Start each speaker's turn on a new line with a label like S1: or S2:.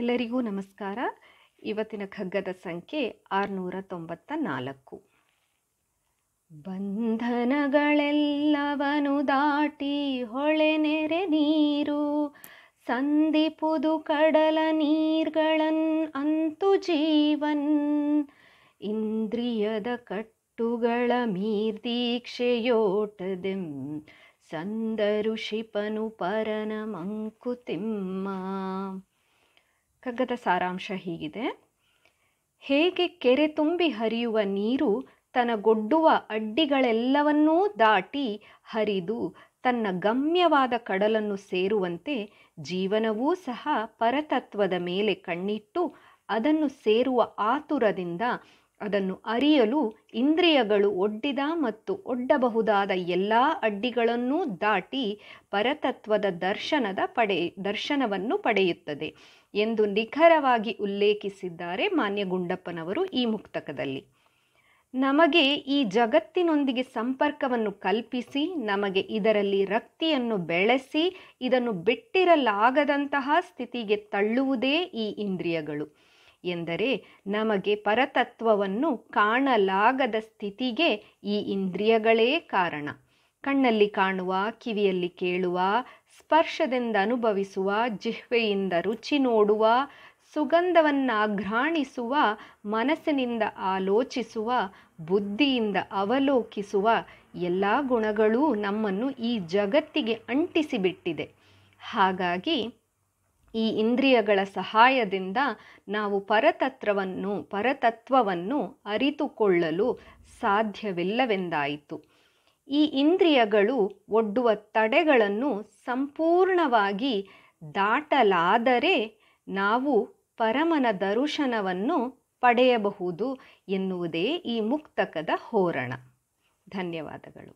S1: ಎಲ್ಲರಿಗೂ ನಮಸ್ಕಾರ ಇವತ್ತಿನ ಖಗ್ಗದ ಸಂಖ್ಯೆ ಆರುನೂರ ತೊಂಬತ್ತ ನಾಲ್ಕು ಬಂಧನಗಳೆಲ್ಲವನು ದಾಟಿ ಹೊಳೆ ನೆರೆ ನೀರು ಸಂದಿಪುದು ಕಡಲ ನೀರ್ಗಳನ್ ಅಂತು ಜೀವನ್ ಇಂದ್ರಿಯದ ಕಟ್ಟುಗಳ ಮೀರ್ದೀಕ್ಷೆಯೋಟದೆಂ ಶಿಪನು ಪರನ ಮಂಕುತಿಮ್ಮ ಕಗ್ಗದ ಸಾರಾಂಶ ಹೀಗಿದೆ ಹೇಗೆ ಕೆರೆ ತುಂಬಿ ಹರಿಯುವ ನೀರು ಗೊಡ್ಡುವ ಅಡ್ಡಿಗಳೆಲ್ಲವನ್ನೂ ದಾಟಿ ಹರಿದು ತನ್ನ ಗಮ್ಯವಾದ ಕಡಲನ್ನು ಸೇರುವಂತೆ ಜೀವನವೂ ಸಹ ಪರತತ್ವದ ಮೇಲೆ ಕಣ್ಣಿಟ್ಟು ಅದನ್ನು ಸೇರುವ ಆತುರದಿಂದ ಅದನ್ನು ಅರಿಯಲು ಇಂದ್ರಿಯಗಳು ಒಡ್ಡಿದ ಮತ್ತು ಒಡ್ಡಬಹುದಾದ ಎಲ್ಲ ಅಡ್ಡಿಗಳನ್ನೂ ದಾಟಿ ಪರತತ್ವದ ದರ್ಶನದ ಪಡೆ ದರ್ಶನವನ್ನು ಪಡೆಯುತ್ತದೆ ಎಂದು ನಿಖರವಾಗಿ ಉಲ್ಲೇಖಿಸಿದ್ದಾರೆ ಮಾನ್ಯ ಗುಂಡಪ್ಪನವರು ಈ ಮುಕ್ತಕದಲ್ಲಿ ನಮಗೆ ಈ ಜಗತ್ತಿನೊಂದಿಗೆ ಸಂಪರ್ಕವನ್ನು ಕಲ್ಪಿಸಿ ನಮಗೆ ಇದರಲ್ಲಿ ರಕ್ತಿಯನ್ನು ಬೆಳೆಸಿ ಇದನ್ನು ಬಿಟ್ಟಿರಲಾಗದಂತಹ ಸ್ಥಿತಿಗೆ ತಳ್ಳುವುದೇ ಈ ಇಂದ್ರಿಯಗಳು ಎಂದರೆ ನಮಗೆ ಪರತತ್ವವನ್ನು ಕಾಣಲಾಗದ ಸ್ಥಿತಿಗೆ ಈ ಇಂದ್ರಿಯಗಳೇ ಕಾರಣ ಕಣ್ಣಲ್ಲಿ ಕಾಣುವ ಕಿವಿಯಲ್ಲಿ ಕೇಳುವ ಸ್ಪರ್ಶದಿಂದ ಅನುಭವಿಸುವ ಜಿಹ್ವೆಯಿಂದ ರುಚಿ ನೋಡುವ ಸುಗಂಧವನ್ನಾಘ್ರಾಣಿಸುವ ಮನಸ್ಸಿನಿಂದ ಆಲೋಚಿಸುವ ಬುದ್ಧಿಯಿಂದ ಅವಲೋಕಿಸುವ ಎಲ್ಲ ಗುಣಗಳೂ ನಮ್ಮನ್ನು ಈ ಜಗತ್ತಿಗೆ ಅಂಟಿಸಿಬಿಟ್ಟಿದೆ ಹಾಗಾಗಿ ಈ ಇಂದ್ರಿಯಗಳ ಸಹಾಯದಿಂದ ನಾವು ಪರತತ್ವವನ್ನು ಪರತತ್ವವನ್ನು ಅರಿತುಕೊಳ್ಳಲು ಸಾಧ್ಯವಿಲ್ಲವೆಂದಾಯಿತು ಈ ಇಂದ್ರಿಯಗಳು ಒಡ್ಡುವ ತಡೆಗಳನ್ನು ಸಂಪೂರ್ಣವಾಗಿ ದಾಟಲಾದರೆ ನಾವು ಪರಮನ ದರ್ಶನವನ್ನು ಪಡೆಯಬಹುದು ಎನ್ನುವುದೇ ಈ ಮುಕ್ತಕದ ಹೋರಣ ಧನ್ಯವಾದಗಳು